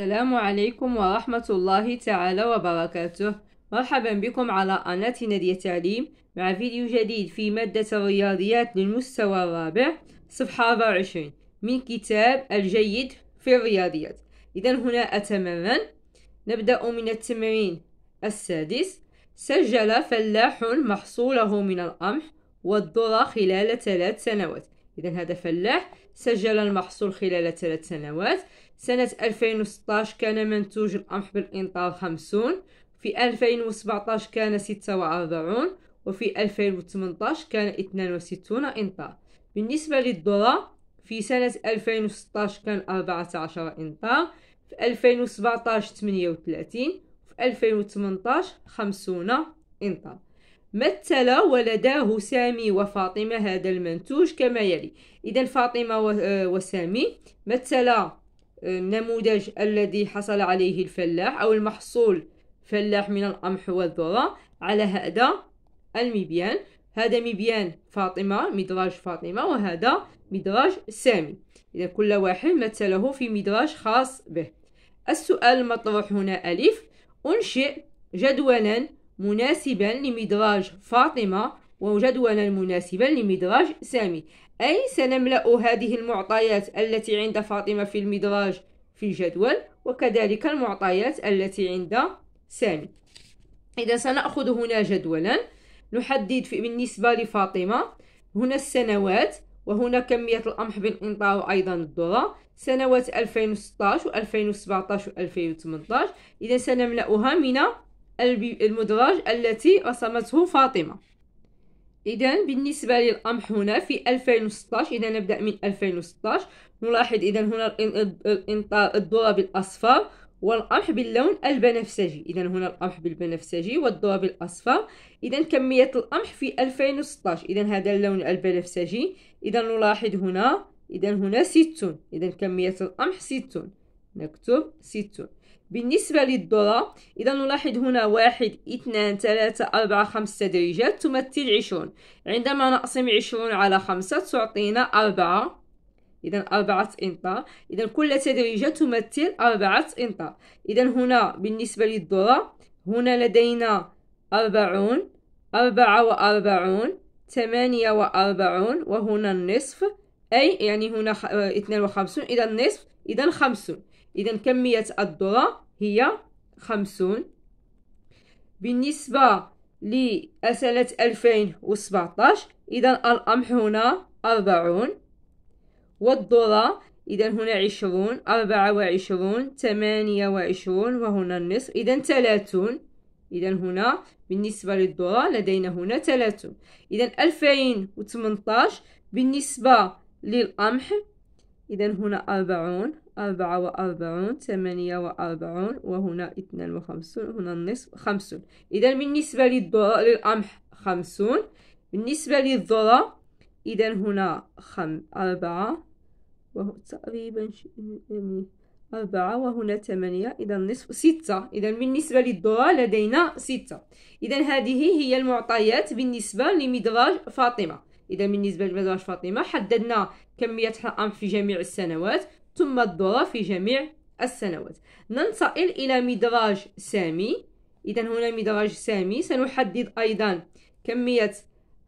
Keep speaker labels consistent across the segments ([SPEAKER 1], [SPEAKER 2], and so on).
[SPEAKER 1] السلام عليكم ورحمة الله تعالى وبركاته مرحبا بكم على قناة نادية تعليم مع فيديو جديد في مادة الرياضيات للمستوى الرابع صفحة 24 من كتاب الجيد في الرياضيات إذا هنا أتمرن نبدأ من التمرين السادس سجل فلاح محصوله من القمح والذرة خلال ثلاث سنوات إذا هذا فلاح سجل المحصول خلال ثلاث سنوات سنة 2016 كان منتوج القمح بالإنطار 50 في 2017 كان 46 وفي 2018 كان 62 إنطار بالنسبة للذرة في سنة 2016 كان 14 إنطار في 2017 38 في 2018 50 إنطار مثل ولداه سامي وفاطمة هذا المنتوج كما يلي إذا فاطمة آه، وسامي مثل النموذج الذي حصل عليه الفلاح أو المحصول فلاح من القمح والذرة على هذا المبيان هذا مبيان فاطمة مدراج فاطمة وهذا مدراج سامي إذا كل واحد مثله في مدراج خاص به السؤال المطروح هنا ألف أنشئ جدولا مناسبا لمدراج فاطمة وجدولا مناسبا لمدراج سامي أي سنملأ هذه المعطيات التي عند فاطمة في المدراج في الجدول وكذلك المعطيات التي عند سامي إذا سنأخذ هنا جدولا نحدد في بالنسبة لفاطمة هنا السنوات وهنا كمية القمح بالإنطاء وأيضا الذرة سنوات 2016 و 2017 و 2018 إذا سنملأها من المدراج التي رسمته فاطمة اذا بالنسبه للقمح هنا في 2016 اذا نبدا من 2016 نلاحظ اذا هنا الإنطار الضرب بالأصفر والقمح باللون البنفسجي اذا هنا القمح بالبنفسجي والضرب بالأصفر اذا كميه القمح في 2016 اذا هذا اللون البنفسجي اذا نلاحظ هنا اذا هنا 60 اذا كميه القمح 60 نكتب 60 بالنسبة للذرة إذا نلاحظ هنا واحد اثنان ثلاثة أربعة خمسة تدريجات تمثل عشرون عندما نقسم عشرون على خمسة تعطينا أربعة إذا أربعة إنطار إذا كل تدريجة تمثل أربعة إنطار إذا هنا بالنسبة للذرة هنا لدينا أربعون أربعة وأربعون ثمانية وأربعون وهنا النصف أي يعني هنا آه، اثنان وخمسون إذا النصف إذا خمسون إذا كمية الذرة هي خمسون بالنسبة لسنة ألفين وسبعتاش إذا القمح هنا أربعون والذرة إذا هنا عشرون أربعة وعشرون ثمانية وعشرون وهنا النصف إذا ثلاثون إذا هنا بالنسبة للذرة لدينا هنا ثلاثون إذا ألفين وثمنتاش بالنسبة للقمح إذا هنا أربعون أربعة وأربعون ثمانية وأربعون وهنا اثنان وخمسون هنا النصف خمسون إذا بالنسبة للذرة للقمح خمسون بالنسبة للذرة إذا هنا خم أربعة وهو تقريبا يعني أربعة وهنا ثمانية إذا النصف ستة إذا بالنسبة للذرة لدينا ستة إذا هذه هي المعطيات بالنسبة لمدراج فاطمة إذا بالنسبة لمدراج فاطمة حددنا كمية القمح في جميع السنوات ثم الذرة في جميع السنوات ننتقل إلى مدراج سامي إذا هنا مدراج سامي سنحدد أيضا كمية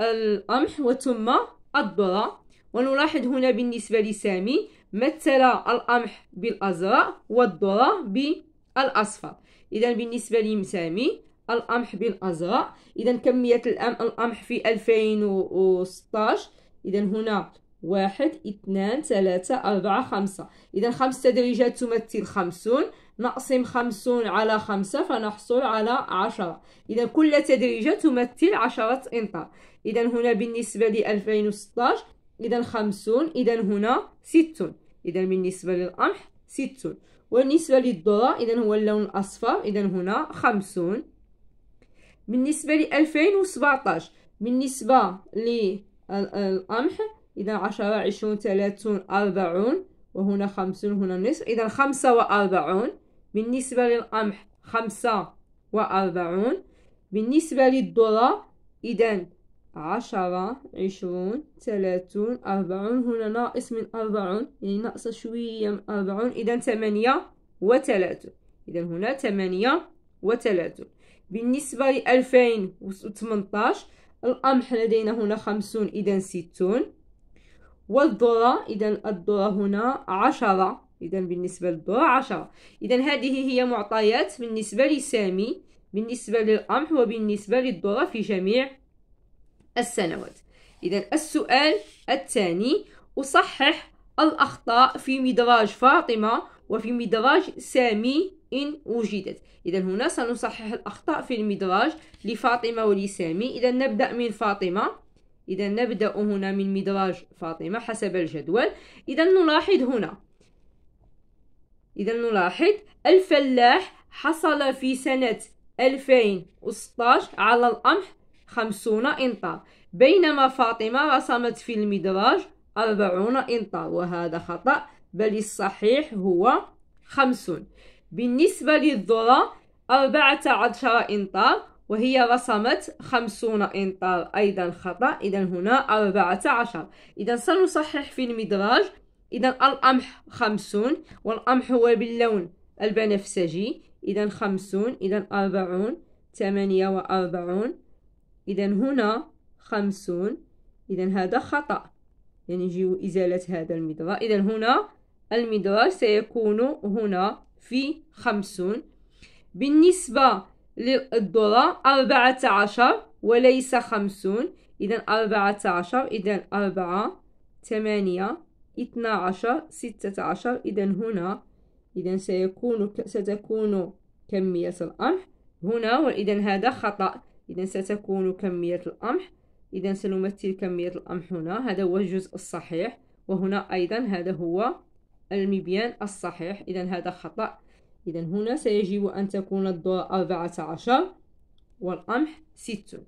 [SPEAKER 1] القمح وثم الذرة ونلاحظ هنا بالنسبة لسامي مثل القمح بالأزرق والذرة بالأصفر إذا بالنسبة لسامي القمح بالأزرق إذا كمية القمح في 2016 إذا هنا واحد اثنان ثلاثة أربعة خمسة إذا خمس تدريجات تمثل خمسون نقسم خمسون على خمسة فنحصل على عشرة إذا كل تدريجة تمثل عشرة أمتار إذا هنا بالنسبة لألفين وستاش إذا خمسون إذا هنا ستون إذا بالنسبة للقمح ستون وبالنسبة للذرة إذا هو اللون الأصفر إذا هنا خمسون بالنسبة لألفين وسبعتاش بالنسبة للقمح إذا عشرة عشرون ثلاثون أربعون وهنا خمسون هنا نصف إذا خمسة وأربعون بالنسبة للقمح خمسة وأربعون بالنسبة للذرة إذا عشرة عشرون ثلاثون أربعون هنا ناقص من أربعون يعني ناقصة شوية من أربعون إذا ثمانية وثلاثون إذا هنا ثمانية وثلاثون بالنسبة لألفين وثمنتاش القمح لدينا هنا خمسون إذا ستون والذرة إذا الذرة هنا عشرة إذا بالنسبة للذرة عشرة إذا هذه هي معطيات بالنسبة لسامي بالنسبة للقمح وبالنسبة للذرة في جميع السنوات إذا السؤال الثاني أصحح الأخطاء في مدراج فاطمة وفي مدراج سامي إن وجدت إذا هنا سنصحح الأخطاء في المدراج لفاطمة ولسامي إذا نبدأ من فاطمة إذا نبدأ هنا من مدراج فاطمة حسب الجدول إذا نلاحظ هنا إذا نلاحظ الفلاح حصل في سنة 2016 على القمح 50 إنطار بينما فاطمة رسمت في المدراج 40 إنطار وهذا خطأ بل الصحيح هو 50 بالنسبة للذرة 14 إنطار وهي رسمت خمسون إنطار أيضا خطأ إذا هنا أربعة عشر إذا سنصحح في المدراج إذا القمح خمسون والقمح هو باللون البنفسجي إذا خمسون إذا أربعون ثمانية وأربعون إذا هنا خمسون إذا هذا خطأ يعني يجيو إزالة هذا المدراج إذا هنا المدراج سيكون هنا في خمسون بالنسبة للذرة أربعة عشر وليس خمسون إذا أربعة عشر إذا أربعة ثمانية اثنا عشر ستة عشر إذا هنا إذا سيكون ستكون كمية القمح هنا وإذا هذا خطأ إذا ستكون كمية القمح إذا سنمثل كمية القمح هنا هذا هو الجزء الصحيح وهنا أيضا هذا هو المبيان الصحيح إذا هذا خطأ إذا هنا سيجب أن تكون الدولار أربعة عشر والقمح ستون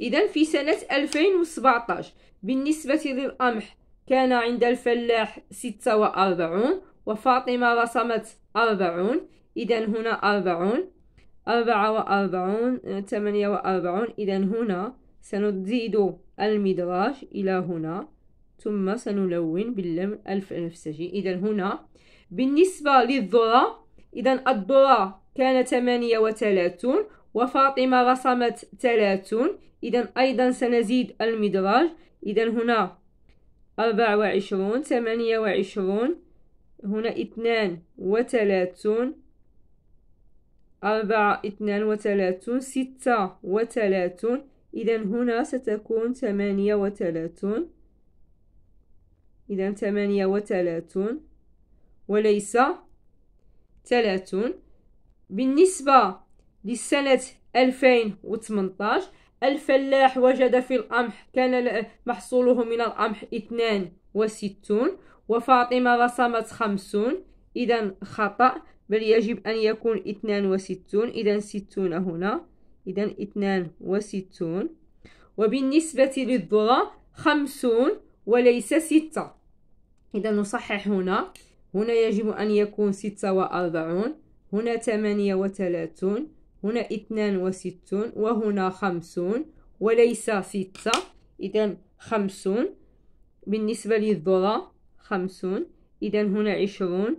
[SPEAKER 1] إذا في سنة ألفين 2017 بالنسبة للقمح كان عند الفلاح ستة وأربعون وفاطمة رسمت أربعون إذا هنا أربعون أربعة وأربعون ثمانية وأربعون إذا هنا سنزيد المدراج إلى هنا ثم سنلون باللون الفسجي إذا هنا بالنسبة للذرة إذا الذرة كان 38 وفاطمة رسمت 30 إذا أيضا سنزيد المدراج إذا هنا 24 28 هنا 32 أربعة اثنان وثلاثون ستة وثلاثون إذا هنا ستكون ثمانية وثلاثون إذا ثمانية وثلاثون وليس 30 بالنسبة لسنة 2018 الفلاح وجد في القمح كان محصوله من القمح 62 وفاطمة رسمت 50 إذا خطأ بل يجب أن يكون 62 إذا 60 هنا إذا 62 وبالنسبة للذرة 50 وليس 6 إذا نصحح هنا هنا يجب أن يكون ستة وأربعون هنا ثمانية وثلاثون هنا اثنان وستون وهنا خمسون وليس ستة إذا خمسون بالنسبة للذرة خمسون إذا هنا عشرون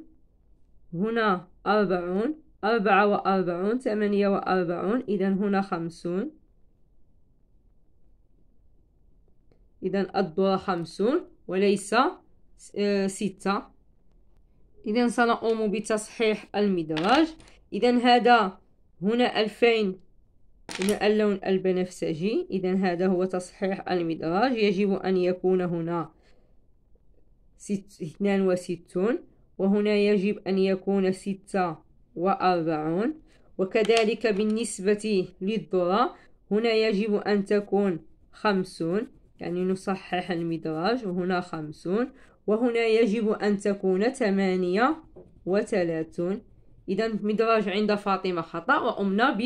[SPEAKER 1] هنا أربعون أربعة وأربعون ثمانية وأربعون إذا هنا خمسون إذا الذرة خمسون وليس آه، ستة إذا سنقوم بتصحيح المدراج إذا هذا هنا ألفين هنا اللون البنفسجي إذا هذا هو تصحيح المدراج يجب أن يكون هنا اثنان وستون وهنا يجب أن يكون ستة وأربعون وكذلك بالنسبة للذرة هنا يجب أن تكون خمسون يعني نصحح المدراج وهنا خمسون وهنا يجب أن تكون ثمانية وثلاثون إذا مدراج عند فاطمة خطأ وأمنا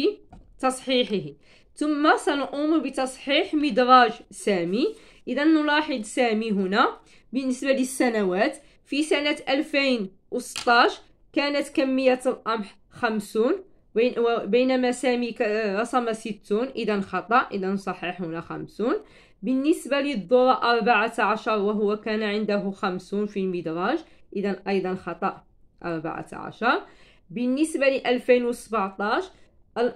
[SPEAKER 1] بتصحيحه ثم سنقوم بتصحيح مدراج سامي إذا نلاحظ سامي هنا بالنسبة للسنوات في سنة 2016 كانت كمية القمح 50 بينما سامي رسم 60 إذا خطأ إذا نصحح هنا 50 بالنسبة للذرة أربعة عشر وهو كان عنده خمسون في المدراج إذا أيضا خطأ أربعة عشر بالنسبة لألفين 2017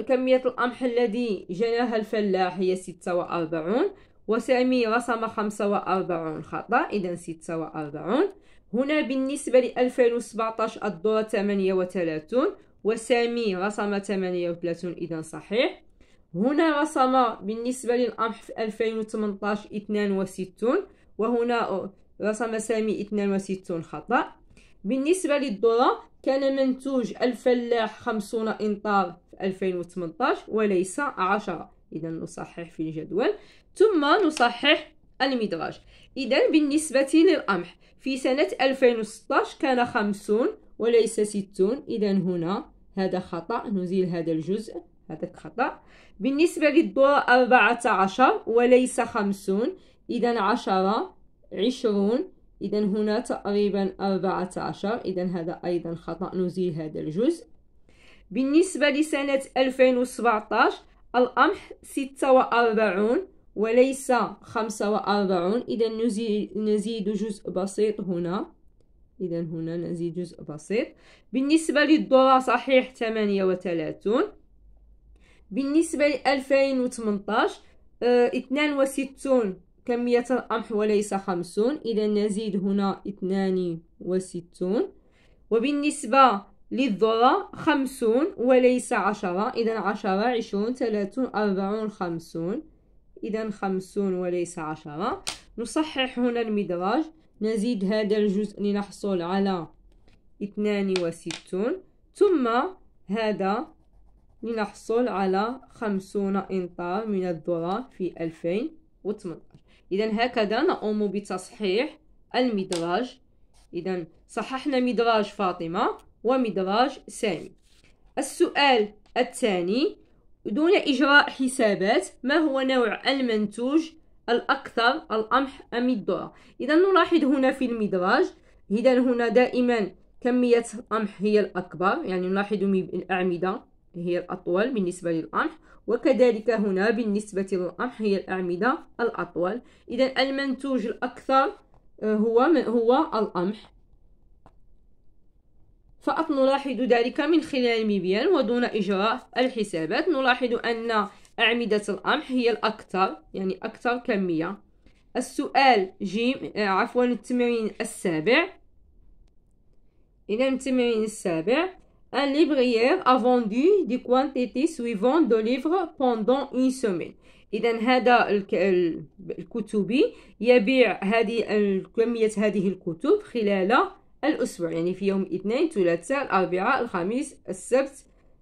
[SPEAKER 1] كمية القمح الذي جناها الفلاح هي 46 وسامي رسم 45 خطأ إذا 46 هنا بالنسبة لألفين 2017 الدورة ثمانية وسامي رسم ثمانية إذا صحيح هنا رسم بالنسبة للقمح في 2018 62 وهنا رسم سامي 62 خطأ بالنسبة للذرة كان منتوج الفلاح 50 إنطار في 2018 وليس 10 إذا نصحح في الجدول ثم نصحح المدراج إذا بالنسبة للقمح في سنة 2016 كان 50 وليس 60 إذا هنا هذا خطأ نزيل هذا الجزء هذاك خطأ بالنسبة للضوء أربعة عشر وليس خمسون إذا عشرة عشرون إذا هنا تقريبا أربعة عشر إذا هذا أيضا خطأ نزيل هذا الجزء بالنسبة لسنة 2017 القمح ستة وأربعون وليس خمسة وأربعون إذا نزيد جزء بسيط هنا إذا هنا نزيد جزء بسيط بالنسبة للذرة صحيح ثمانية وثلاثون بالنسبة ل 2018 آه، اثنان وستون كمية القمح وليس خمسون إذا نزيد هنا اثنان وستون وبالنسبة للذرة خمسون وليس عشرة إذا عشرة عشرون ثلاثون أربعون خمسون إذا خمسون وليس عشرة نصحح هنا المدراج نزيد هذا الجزء لنحصل على اثنان وستون ثم هذا لنحصل على خمسون إنطار من الذرة في 2018 إذا هكذا نقوم بتصحيح المدراج إذا صححنا مدراج فاطمة ومدراج سامي السؤال الثاني دون إجراء حسابات ما هو نوع المنتوج الأكثر القمح أم الذرة إذا نلاحظ هنا في المدراج إذا هنا دائما كمية القمح هي الأكبر يعني نلاحظ الأعمدة هي الأطول بالنسبة للقمح وكذلك هنا بالنسبة للقمح هي الأعمدة الأطول إذا المنتوج الأكثر آه، هو هو القمح فنلاحظ ذلك من خلال ميبيان ودون إجراء الحسابات نلاحظ أن أعمدة القمح هي الأكثر يعني أكثر كمية السؤال جيم آه، عفوا التمرين السابع إذا التمرين السابع un libraire a vendu des quantités suivantes de livres pendant une semaine اذا هذا الكتبي يبيع هذه كميه هذه الكتب خلال الاسبوع يعني في يوم اثنين ثلاثاء الاربعاء الخميس السبت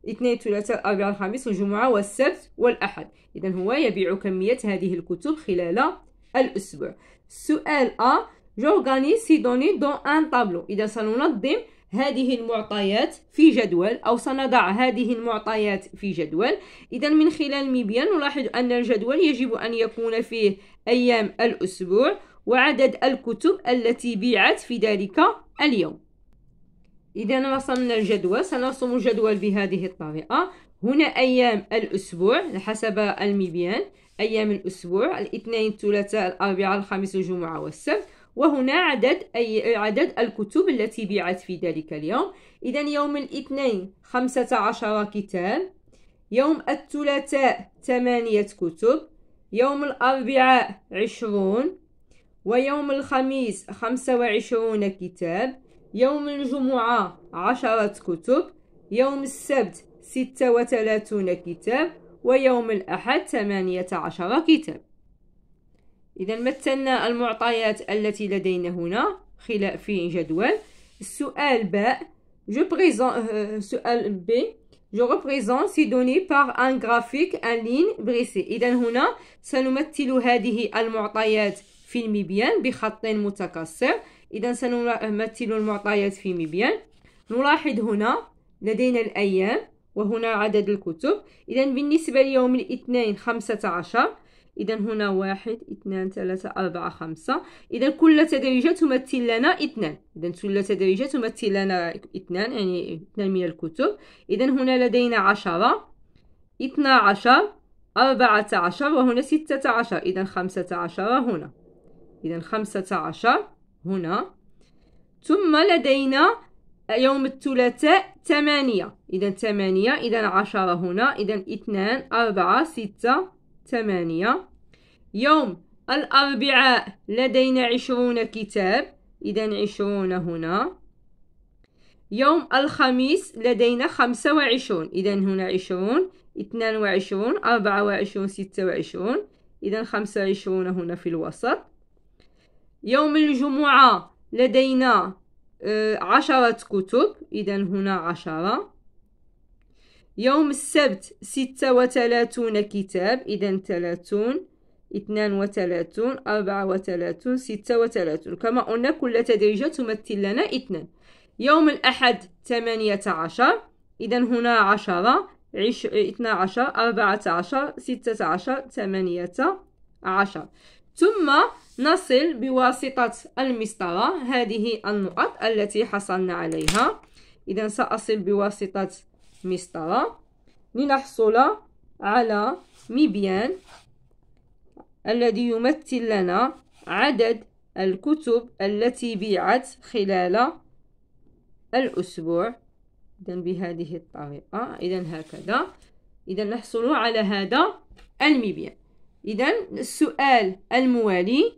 [SPEAKER 1] اثنين ثلاثاء الاربعاء الخميس الجمعه والسبت والاحد اذا هو يبيع كميه هذه الكتب خلال الاسبوع السؤال ا جورغانيز سي دوني دون ان طابلو اذا سننظم هذه المعطيات في جدول أو سنضع هذه المعطيات في جدول إذا من خلال ميبيا نلاحظ أن الجدول يجب أن يكون فيه أيام الأسبوع وعدد الكتب التي بيعت في ذلك اليوم إذا رسمنا الجدول سنرسم الجدول بهذه الطريقة هنا أيام الأسبوع حسب الميبيان أيام الأسبوع الاثنين الثلاثاء الأربعاء الخميس الجمعة والسبت وهنا عدد أي عدد الكتب التي بيعت في ذلك اليوم إذا يوم الاثنين خمسة عشر كتاب يوم الثلاثاء ثمانية كتب يوم الأربعاء عشرون ويوم الخميس خمسة وعشرون كتاب يوم الجمعة عشرة كتب يوم السبت ستة وثلاثون كتاب ويوم الأحد ثمانية عشر كتاب إذا مثلنا المعطيات التي لدينا هنا خلال في جدول السؤال ب جو بريزون euh، euh، سؤال ب جو ريبريزون سي دوني بار ان غرافيك ان لين بريسي إذا هنا سنمثل هذه المعطيات في المبيان بخط متكسر إذا سنمثل المعطيات في مبيان نلاحظ هنا لدينا الأيام وهنا عدد الكتب إذا بالنسبة ليوم الاثنين خمسة عشر إذا هنا واحد اثنان ثلاثة أربعة خمسة إذا كل تدريجة تمثل لنا اثنان إذا كل تدريجة تمثل لنا اثنان يعني اثنان من الكتب إذا هنا لدينا عشرة اثنا عشر أربعة عشر وهنا ستة عشر إذا خمسة عشر هنا إذا خمسة عشر هنا ثم لدينا يوم الثلاثاء ثمانية إذا ثمانية إذا عشرة هنا إذا اثنان أربعة ستة ثمانية يوم الأربعاء لدينا عشرون كتاب إذا عشرون هنا يوم الخميس لدينا خمسة وعشرون إذا هنا عشرون اثنان وعشرون أربعة وعشرون ستة وعشرون إذا خمسة وعشرون هنا في الوسط يوم الجمعة لدينا آه، عشرة كتب إذا هنا عشرة يوم السبت ستة وثلاثون كتاب إذا ثلاثون اثنان وثلاثون أربعة وثلاثون ستة وثلاثون كما قلنا كل تدريجة تمثل لنا اثنان يوم الأحد ثمانية عشر إذا هنا عشرة عش... اثنا عشر أربعة عشر ستة عشر ثمانية عشر ثم نصل بواسطة المسطرة هذه النقط التي حصلنا عليها إذا سأصل بواسطة مسطرة لنحصل على مبيان الذي يمثل لنا عدد الكتب التي بيعت خلال الأسبوع إذا بهذه الطريقة إذا هكذا إذا نحصل على هذا المبيع إذا السؤال الموالي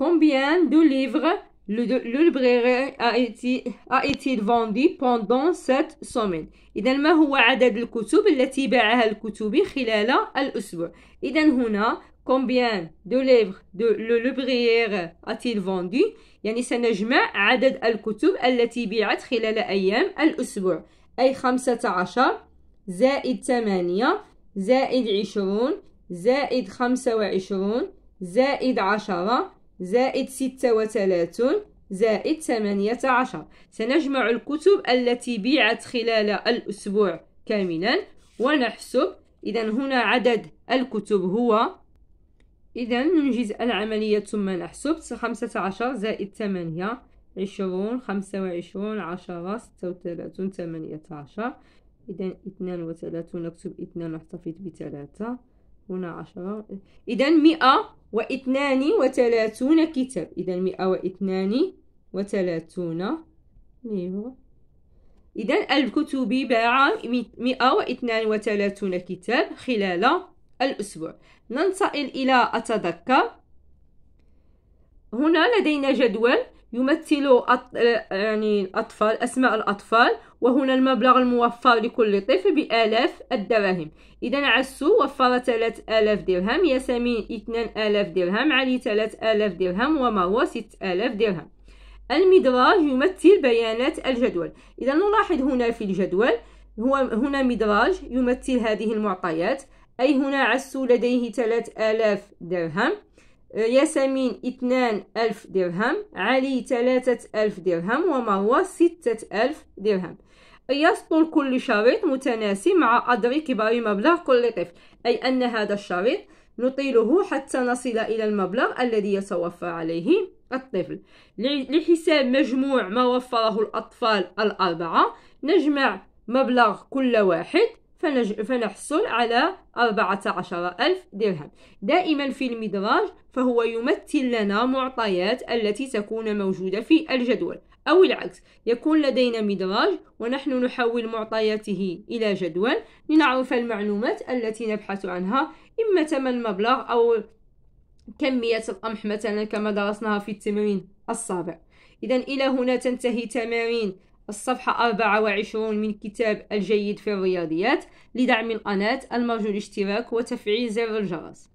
[SPEAKER 1] combien de livres Le, le librairie a été, a été vendu pendant cette semaine إذا ما هو عدد الكتب التي باعها الكتبي خلال الأسبوع إذا هنا combien de livres de le librairie a-t-il vendu يعني سنجمع عدد الكتب التي بيعت خلال أيام الأسبوع أي خمسة عشر زائد ثمانية زائد عشرون زائد خمسة وعشرون زائد عشرة زائد ستة وثلاثون زائد ثمانية عشر سنجمع الكتب التي بيعت خلال الأسبوع كاملا ونحسب إذا هنا عدد الكتب هو إذا ننجز العملية ثم نحسب خمسة عشر زائد ثمانية عشرون خمسة وعشرون عشرة ستة وثلاثون ثمانية عشر إذا اثنان وثلاثون نكتب اثنان نحتفظ بثلاثة هنا عشرة إذا مئة واثنان وثلاثون كتاب إذا مئة واثنان وثلاثون أيوة. إذا الكتب باع مئة واثنان وثلاثون كتاب خلال الأسبوع ننتقل إلى أتذكر هنا لدينا جدول يمثل أط... يعني الأطفال أسماء الأطفال وهنا المبلغ الموفر لكل طفل بآلاف الدراهم إذا عسو وفر 3000 درهم ياسمين 2000 درهم علي 3000 درهم ومروة 6000 درهم المدراج يمثل بيانات الجدول إذا نلاحظ هنا في الجدول هو هنا مدراج يمثل هذه المعطيات أي هنا عسو لديه 3000 درهم ياسمين 2000 درهم علي 3000 درهم ومروة 6000 درهم يسطل كل شريط متناسي مع قدر كبار مبلغ كل طفل أي أن هذا الشريط نطيله حتى نصل إلى المبلغ الذي يتوفى عليه الطفل لحساب مجموع ما وفره الأطفال الأربعة نجمع مبلغ كل واحد فنج... فنحصل على ألف درهم دائما في المدراج فهو يمثل لنا معطيات التي تكون موجودة في الجدول أو العكس يكون لدينا مدراج ونحن نحول معطياته إلى جدول لنعرف المعلومات التي نبحث عنها إما ثمن المبلغ أو كمية القمح مثلا كما درسناها في التمرين السابع إذا إلى هنا تنتهي تمارين الصفحة 24 من كتاب الجيد في الرياضيات لدعم القناة المرجو الاشتراك وتفعيل زر الجرس